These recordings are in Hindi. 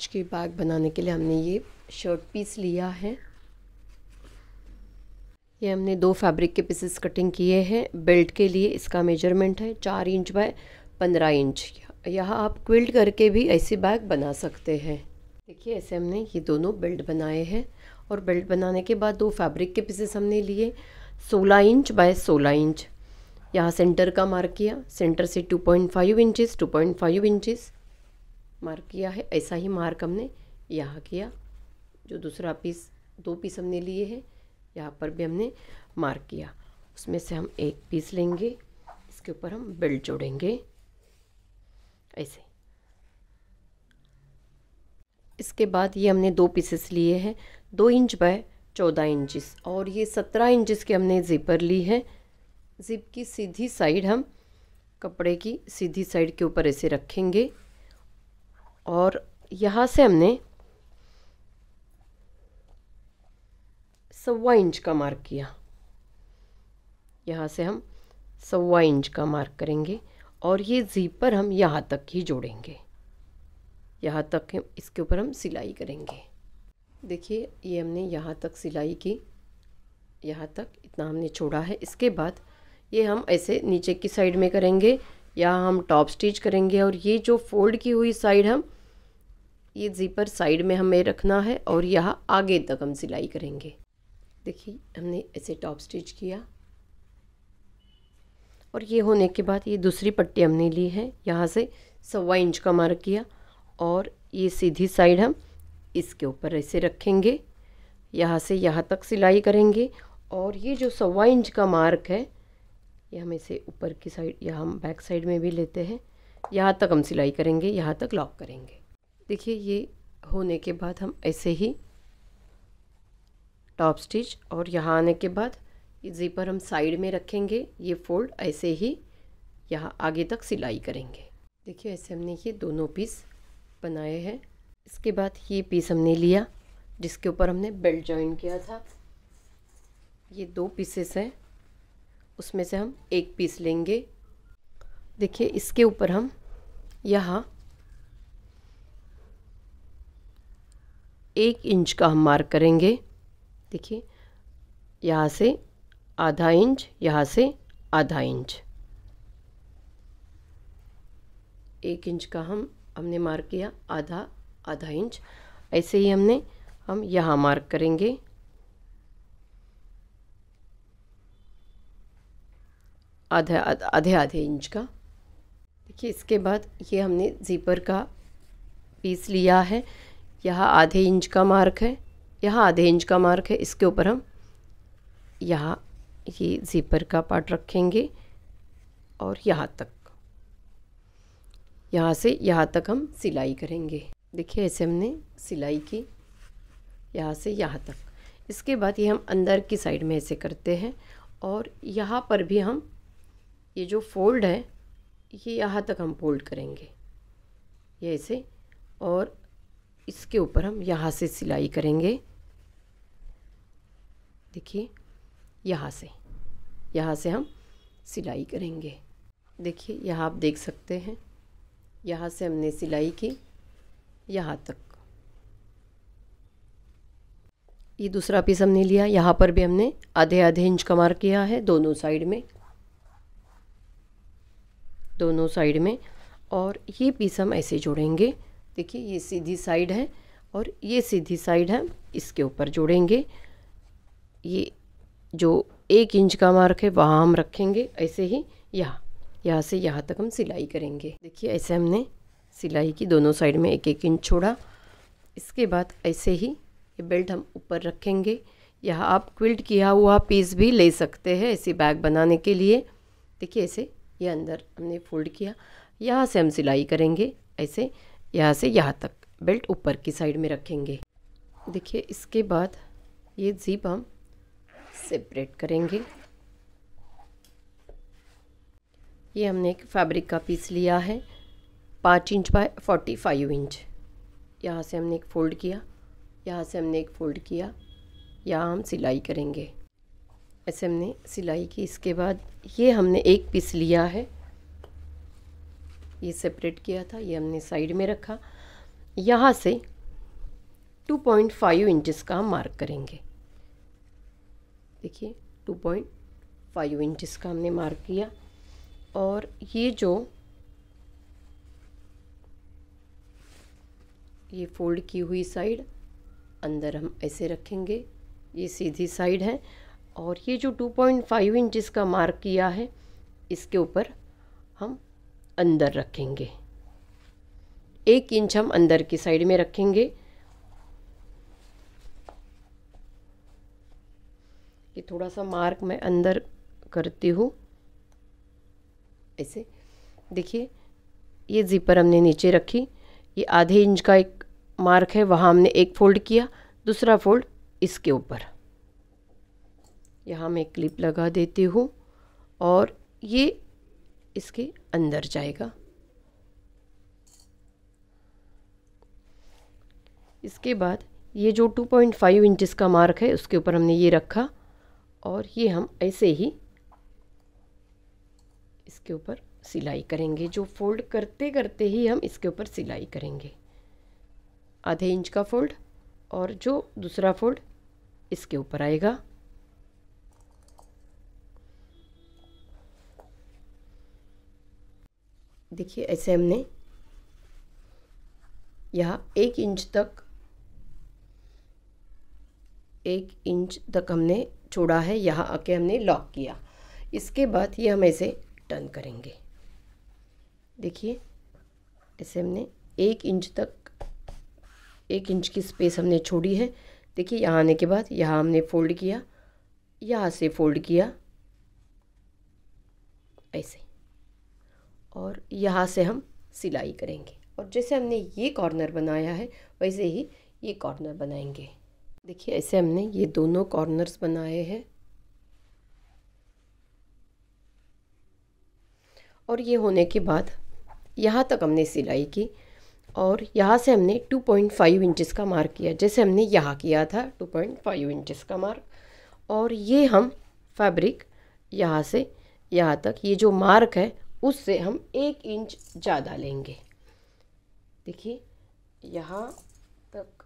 आज के बैग बनाने के लिए हमने ये शर्ट पीस लिया है ये हमने दो फैब्रिक के पीसेस कटिंग किए हैं बेल्ट के लिए इसका मेजरमेंट है चार इंच बाय पंद्रह इंच यहाँ आप क्विल्ट करके भी ऐसे बैग बना सकते हैं देखिए ऐसे हमने ये दोनों बेल्ट बनाए हैं और बेल्ट बनाने के बाद दो फैब्रिक के पीसेस हमने लिए 16 इंच बाय 16 इंच यहाँ सेंटर का मार्क किया सेंटर से 2.5 point five inches two point five inches mark किया है ऐसा ही मार्क हमने यहाँ किया जो दूसरा पीस दो पीस हमने लिए हैं यहाँ पर भी हमने मार्क किया उसमें से हम एक पीस लेंगे इसके ऊपर हम बेल्ट जोड़ेंगे ऐसे इसके बाद ये हमने दो पीसेस लिए हैं दो इंच बाय चौदह इंचिस और ये सत्रह इंचिस के हमने ज़िपर ली है ज़िप की सीधी साइड हम कपड़े की सीधी साइड के ऊपर ऐसे रखेंगे और यहाँ से हमने सवा इंच का मार्क किया यहाँ से हम सवा इंच का मार्क करेंगे और ये जीपर हम यहाँ तक ही जोड़ेंगे यहाँ तक हम इसके ऊपर हम सिलाई करेंगे देखिए ये हमने यहाँ तक सिलाई की यहाँ तक इतना हमने छोड़ा है इसके बाद ये हम ऐसे नीचे की साइड में करेंगे यहाँ हम टॉप स्टिच करेंगे और ये जो फोल्ड की हुई साइड हम ये जीपर साइड में हमें रखना है और यहाँ आगे तक हम सिलाई करेंगे देखिए हमने ऐसे टॉप स्टिच किया और ये होने के बाद ये दूसरी पट्टी हमने ली है यहाँ से सवा इंच का मार्क किया और ये सीधी साइड हम इसके ऊपर ऐसे रखेंगे यहाँ से यहाँ तक सिलाई करेंगे और ये जो सवा इंच का मार्क है ये हम इसे ऊपर की साइड या हम बैक साइड में भी लेते हैं यहाँ तक हम सिलाई करेंगे यहाँ तक लॉक करेंगे देखिए ये होने के बाद हम ऐसे ही टॉप स्टिच और यहाँ आने के बाद ज़ीपर हम साइड में रखेंगे ये फोल्ड ऐसे ही यहाँ आगे तक सिलाई करेंगे देखिए ऐसे हमने ये दोनों पीस बनाए हैं इसके बाद ये पीस हमने लिया जिसके ऊपर हमने बेल्ट जॉइन किया था ये दो पीसेस हैं उसमें से हम एक पीस लेंगे देखिए इसके ऊपर हम यहाँ एक इंच का हम मार्क करेंगे देखिए यहाँ से आधा इंच यहाँ से आधा इंच एक इंच का हम हमने मार्क किया आधा आधा इंच ऐसे ही हमने हम यहाँ मार्क करेंगे आधा आधे आधे इंच का देखिए इसके बाद ये हमने ज़ीपर का पीस लिया है यहाँ आधे इंच का मार्क है यहाँ आधे इंच का मार्क है इसके ऊपर हम यहाँ ये ज़ीपर का पार्ट रखेंगे और यहाँ तक यहाँ से यहाँ तक हम सिलाई करेंगे देखिए ऐसे हमने सिलाई की यहाँ से यहाँ तक इसके बाद ये हम अंदर की साइड में ऐसे करते हैं और यहाँ पर भी हम ये जो फोल्ड है ये यहाँ तक हम फोल्ड करेंगे ये ऐसे और इसके ऊपर हम यहाँ से सिलाई करेंगे देखिए यहाँ से यहाँ से हम सिलाई करेंगे देखिए यहाँ आप देख सकते हैं यहाँ से हमने सिलाई की यहाँ तक ये दूसरा पीस हमने लिया यहाँ पर भी हमने आधे आधे इंच का मार्क किया है दोनों साइड में दोनों साइड में और ये पीस हम ऐसे जोड़ेंगे देखिए ये सीधी साइड है और ये सीधी साइड हम इसके ऊपर जोड़ेंगे ये जो एक इंच का मार्क है वहाँ हम रखेंगे ऐसे ही यहाँ यहाँ से यहाँ तक हम सिलाई करेंगे देखिए ऐसे हमने सिलाई की दोनों साइड में एक एक इंच छोड़ा इसके बाद ऐसे ही ये बेल्ट हम ऊपर रखेंगे यह आप क्विल्ट किया हुआ पीस भी ले सकते हैं ऐसे बैग बनाने के लिए देखिए ऐसे ये अंदर हमने फोल्ड किया यहाँ से हम सिलाई करेंगे ऐसे यहाँ से यहाँ तक बेल्ट ऊपर की साइड में रखेंगे देखिए इसके बाद ये जीप हम सेपरेट करेंगे ये हमने एक फैब्रिक का पीस लिया है पाँच inch by forty five inch यहाँ से हमने एक फ़ोल्ड किया यहाँ से हमने एक फ़ोल्ड किया यहाँ हम सिलाई करेंगे ऐसे हमने सिलाई की इसके बाद ये हमने एक पीस लिया है ये सेपरेट किया था ये हमने साइड में रखा यहाँ से 2.5 पॉइंट का हम मार्क करेंगे देखिए 2.5 पॉइंट का हमने मार्क किया और ये जो ये फोल्ड की हुई साइड अंदर हम ऐसे रखेंगे ये सीधी साइड है और ये जो 2.5 पॉइंट इंचज़ का मार्क किया है इसके ऊपर हम अंदर रखेंगे एक इंच हम अंदर की साइड में रखेंगे ये थोड़ा सा मार्क मैं अंदर करती हूँ ऐसे देखिए ये ज़िपर हमने नीचे रखी ये आधे इंच का एक मार्क है वहाँ हमने एक फ़ोल्ड किया दूसरा फोल्ड इसके ऊपर यहाँ मैं क्लिप लगा देती हूँ और ये इसके अंदर जाएगा इसके बाद ये जो 2.5 पॉइंट इंचज़ का मार्क है उसके ऊपर हमने ये रखा और ये हम ऐसे ही इसके ऊपर सिलाई करेंगे जो फोल्ड करते करते ही हम इसके ऊपर सिलाई करेंगे आधे इंच का फोल्ड और जो दूसरा फोल्ड इसके ऊपर आएगा देखिए ऐसे हमने यहाँ एक इंच तक एक इंच तक हमने छोड़ा है यहाँ आके हमने लॉक किया इसके बाद ये हम ऐसे टर्न करेंगे देखिए ऐसे हमने एक इंच तक एक इंच की स्पेस हमने छोड़ी है देखिए यहाँ आने के बाद यहाँ हमने फोल्ड किया यहाँ से फोल्ड किया ऐसे और यहाँ से हम सिलाई करेंगे और जैसे हमने ये कॉर्नर बनाया है वैसे ही ये कॉर्नर बनाएंगे देखिए ऐसे हमने ये दोनों कॉर्नर्स बनाए हैं और ये होने के बाद यहाँ तक हमने सिलाई की और यहाँ से हमने 2.5 पॉइंट का मार्क किया जैसे हमने यहाँ किया था 2.5 पॉइंट का मार्क और ये हम फैब्रिक यहाँ से यहाँ तक ये जो मार्क है उससे हम एक इंच ज़्यादा लेंगे देखिए यहाँ तक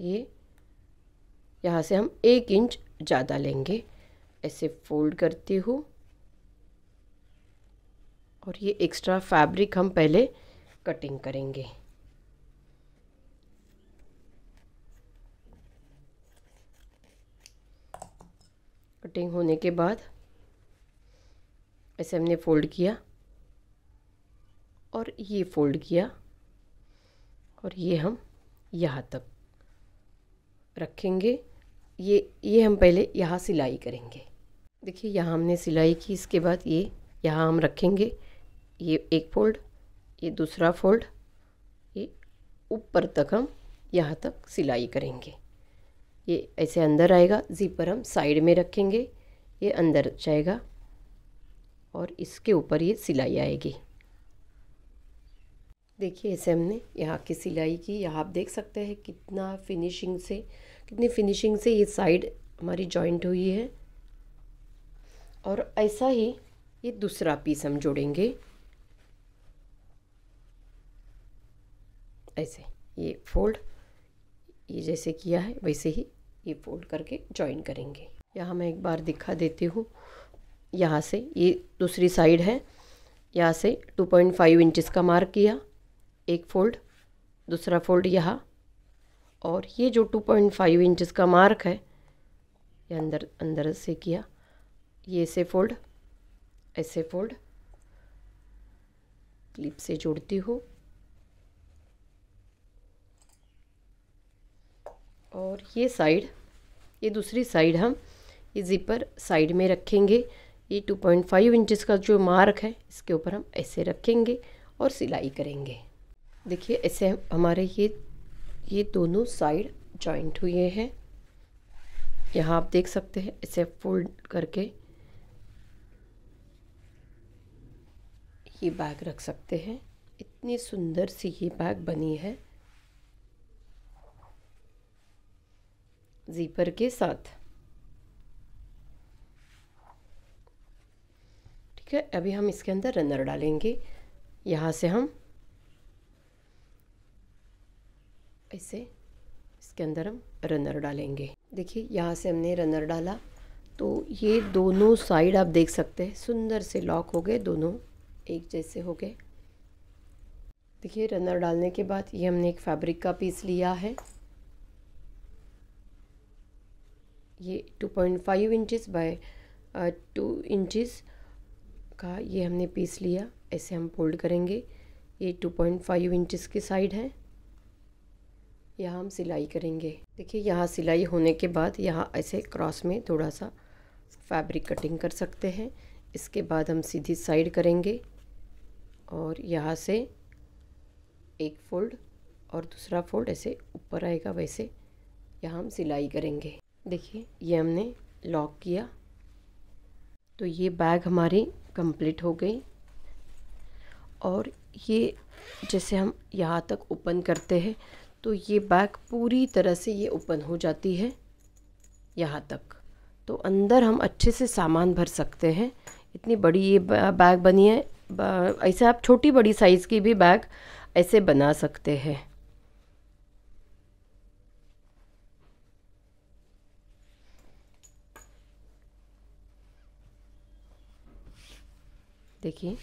ये यहाँ से हम एक इंच ज़्यादा लेंगे ऐसे फोल्ड करती हूँ और ये एक्स्ट्रा फैब्रिक हम पहले कटिंग करेंगे कटिंग होने के बाद ऐसे हमने फोल्ड किया और ये फोल्ड किया और ये हम यहाँ तक रखेंगे ये ये हम पहले यहाँ सिलाई करेंगे देखिए यहाँ हमने सिलाई की इसके बाद ये यहाँ हम रखेंगे ये एक फोल्ड ये दूसरा फोल्ड ये ऊपर तक हम यहाँ तक सिलाई करेंगे ये ऐसे अंदर आएगा जी पर हम साइड में रखेंगे ये अंदर जाएगा और इसके ऊपर ये सिलाई आएगी देखिए ऐसे हमने यहाँ की सिलाई की यहाँ आप देख सकते हैं कितना फिनिशिंग से कितनी फिनिशिंग से ये साइड हमारी जॉइंट हुई है और ऐसा ही ये दूसरा पीस हम जोड़ेंगे ऐसे ये फोल्ड ये जैसे किया है वैसे ही ये फोल्ड करके जॉइन करेंगे यहाँ मैं एक बार दिखा देती हूँ यहाँ से ये दूसरी साइड है यहाँ से 2.5 पॉइंट इंचज़ का मार्क किया एक फोल्ड दूसरा फोल्ड यहाँ और ये जो 2.5 पॉइंट इंचज़ का मार्क है ये अंदर अंदर से किया ये ऐसे फोल्ड ऐसे फोल्ड क्लिप से जोड़ती हूँ और ये साइड ये दूसरी साइड हम ये ज़िपर साइड में रखेंगे ये टू पॉइंट फाइव इंचज़ का जो मार्क है इसके ऊपर हम ऐसे रखेंगे और सिलाई करेंगे देखिए ऐसे हमारे ये ये दोनों साइड जॉइंट हुए हैं यहाँ आप देख सकते हैं ऐसे फोल्ड करके ये बैग रख सकते हैं इतनी सुंदर सी ये बैग बनी है ज़ीपर के साथ ठीक है अभी हम इसके अंदर रनर डालेंगे यहाँ से हम ऐसे इसके अंदर हम रनर डालेंगे देखिए यहाँ से हमने रनर डाला तो ये दोनों साइड आप देख सकते हैं सुंदर से लॉक हो गए दोनों एक जैसे हो गए देखिए रनर डालने के बाद ये हमने एक फैब्रिक का पीस लिया है ये 2.5 point five by two inches का ये हमने पीस लिया ऐसे हम फोल्ड करेंगे ये टू पॉइंट फाइव इंचज़ की साइड है यहाँ हम सिलाई करेंगे देखिए यहाँ सिलाई होने के बाद यहाँ ऐसे क्रॉस में थोड़ा सा फैब्रिक कटिंग कर सकते हैं इसके बाद हम सीधी साइड करेंगे और यहाँ से एक फोल्ड और दूसरा फोल्ड ऐसे ऊपर आएगा वैसे यहाँ हम सिलाई करेंगे देखिए ये हमने लॉक किया तो ये बैग हमारी कंप्लीट हो गई और ये जैसे हम यहाँ तक ओपन करते हैं तो ये बैग पूरी तरह से ये ओपन हो जाती है यहाँ तक तो अंदर हम अच्छे से सामान भर सकते हैं इतनी बड़ी ये बैग बनी है ऐसे आप छोटी बड़ी साइज़ की भी बैग ऐसे बना सकते हैं देखिए